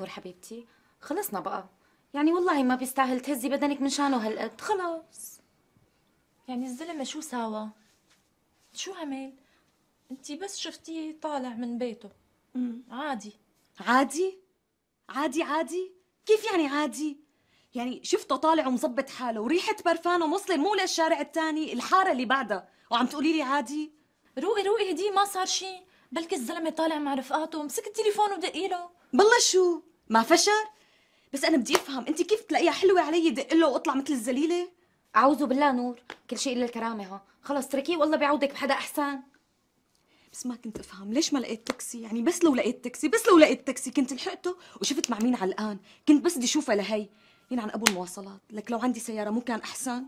نور حبيبتي خلصنا بقى يعني والله ما بيستاهل تهزي بدنك من شانه هالقد خلص يعني الزلمه شو ساوى شو عمل انت بس شفتيه طالع من بيته عادي عادي عادي عادي كيف يعني عادي يعني شفته طالع ومظبط حاله وريحه برفانه موصله مو للشارع الثاني الحاره اللي بعدها وعم تقولي لي عادي روقي روقي هدي ما صار شيء بلكي الزلمه طالع مع رفقاته مسك التليفون ودقي له بالله شو ما فشر بس انا بدي افهم انت كيف تلاقيها حلوه علي دق له واطلع مثل الزليله اعوذ بالله نور كل شيء الا الكرامه ها خلص اتركيه والله بيعودك بحدا احسن بس ما كنت افهم ليش ما لقيت تاكسي يعني بس لو لقيت تاكسي بس لو لقيت تاكسي كنت لحقته وشفت مع مين علقان كنت بس بدي اشوفها لهي مين عن ابو المواصلات لك لو عندي سياره مو كان احسن